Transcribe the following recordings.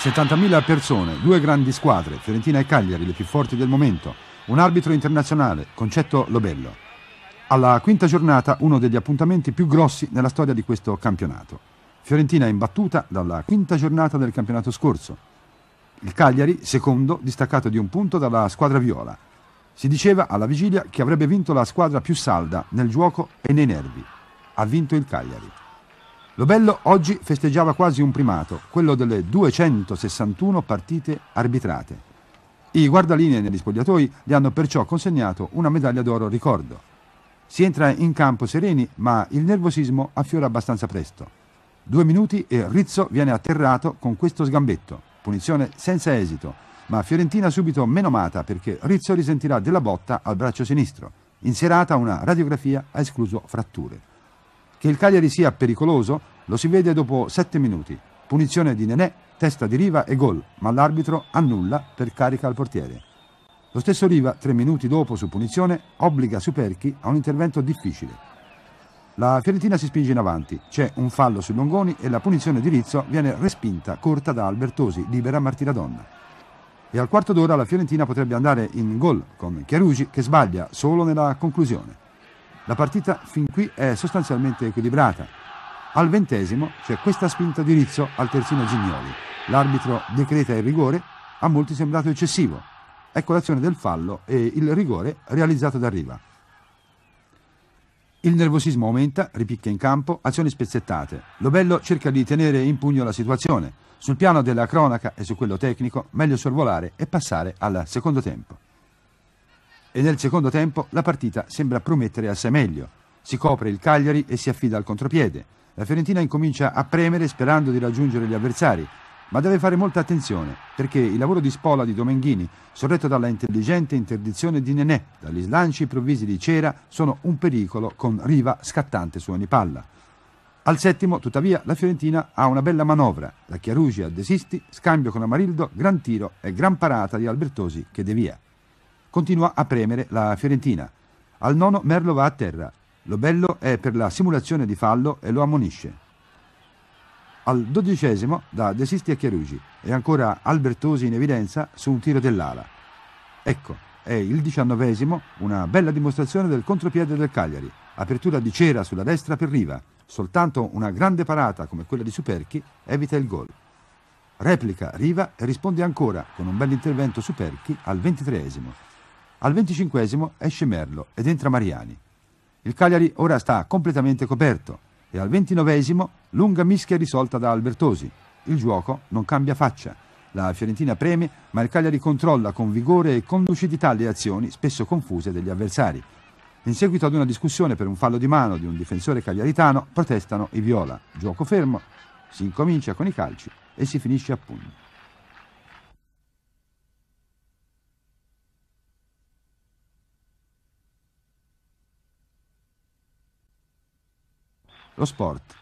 70.000 persone, due grandi squadre, Fiorentina e Cagliari, le più forti del momento, un arbitro internazionale, Concetto Lobello. Alla quinta giornata uno degli appuntamenti più grossi nella storia di questo campionato. Fiorentina è imbattuta dalla quinta giornata del campionato scorso. Il Cagliari, secondo, distaccato di un punto dalla squadra viola. Si diceva alla vigilia che avrebbe vinto la squadra più salda nel gioco e nei nervi. Ha vinto il Cagliari. Lobello oggi festeggiava quasi un primato, quello delle 261 partite arbitrate. I guardalinee negli spogliatoi gli hanno perciò consegnato una medaglia d'oro ricordo. Si entra in campo sereni, ma il nervosismo affiora abbastanza presto. Due minuti e Rizzo viene atterrato con questo sgambetto, punizione senza esito, ma Fiorentina subito menomata perché Rizzo risentirà della botta al braccio sinistro. In serata una radiografia ha escluso fratture. Che il Cagliari sia pericoloso lo si vede dopo 7 minuti. Punizione di Nenè, testa di Riva e gol, ma l'arbitro annulla per carica al portiere. Lo stesso Riva, tre minuti dopo su punizione, obbliga Superchi a un intervento difficile. La Fiorentina si spinge in avanti, c'è un fallo sui Longoni e la punizione di Rizzo viene respinta, corta da Albertosi, libera Martiradonna. E al quarto d'ora la Fiorentina potrebbe andare in gol con Chiarugi che sbaglia solo nella conclusione. La partita fin qui è sostanzialmente equilibrata. Al ventesimo c'è questa spinta di Rizzo al terzino Gignoli. L'arbitro decreta il rigore, a molti sembrato eccessivo. Ecco l'azione del fallo e il rigore realizzato da Riva. Il nervosismo aumenta, ripicca in campo, azioni spezzettate. Lobello cerca di tenere in pugno la situazione. Sul piano della cronaca e su quello tecnico, meglio sorvolare e passare al secondo tempo e nel secondo tempo la partita sembra promettere assai meglio. Si copre il Cagliari e si affida al contropiede. La Fiorentina incomincia a premere sperando di raggiungere gli avversari, ma deve fare molta attenzione perché il lavoro di spola di Domenghini, sorretto dalla intelligente interdizione di Nenè, dagli slanci improvvisi di Cera, sono un pericolo con Riva scattante su ogni palla. Al settimo, tuttavia, la Fiorentina ha una bella manovra. La Chiarugia desisti, scambio con Amarildo, gran tiro e gran parata di Albertosi che devia. Continua a premere la Fiorentina. Al nono Merlo va a terra. Lobello è per la simulazione di fallo e lo ammonisce. Al dodicesimo da De Sisti a Chiarugi e ancora Albertosi in evidenza su un tiro dell'ala. Ecco, è il diciannovesimo, una bella dimostrazione del contropiede del Cagliari. Apertura di cera sulla destra per Riva. Soltanto una grande parata come quella di Superchi evita il gol. Replica Riva e risponde ancora con un bell'intervento Superchi al ventitreesimo. Al venticinquesimo esce Merlo ed entra Mariani. Il Cagliari ora sta completamente coperto e al ventinovesimo lunga mischia risolta da Albertosi. Il gioco non cambia faccia. La Fiorentina preme, ma il Cagliari controlla con vigore e con lucidità le azioni spesso confuse degli avversari. In seguito ad una discussione per un fallo di mano di un difensore cagliaritano, protestano i viola. Gioco fermo, si incomincia con i calci e si finisce a pugno. lo sport.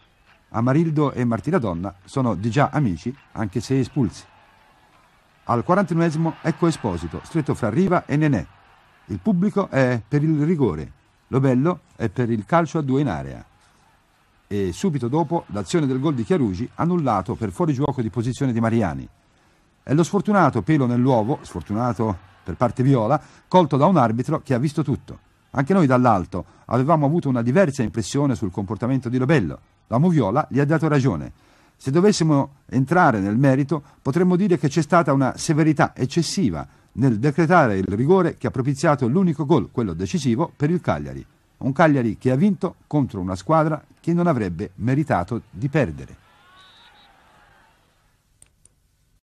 Amarildo e Martina Donna sono di già amici, anche se espulsi. Al 41 ecco Esposito, stretto fra Riva e Nenè. Il pubblico è per il rigore, lo bello è per il calcio a due in area. E subito dopo l'azione del gol di Chiarugi annullato per fuorigioco di posizione di Mariani. È lo sfortunato pelo nell'uovo, sfortunato per parte viola, colto da un arbitro che ha visto tutto. Anche noi dall'alto avevamo avuto una diversa impressione sul comportamento di Lobello. La Moviola gli ha dato ragione. Se dovessimo entrare nel merito, potremmo dire che c'è stata una severità eccessiva nel decretare il rigore che ha propiziato l'unico gol, quello decisivo, per il Cagliari. Un Cagliari che ha vinto contro una squadra che non avrebbe meritato di perdere.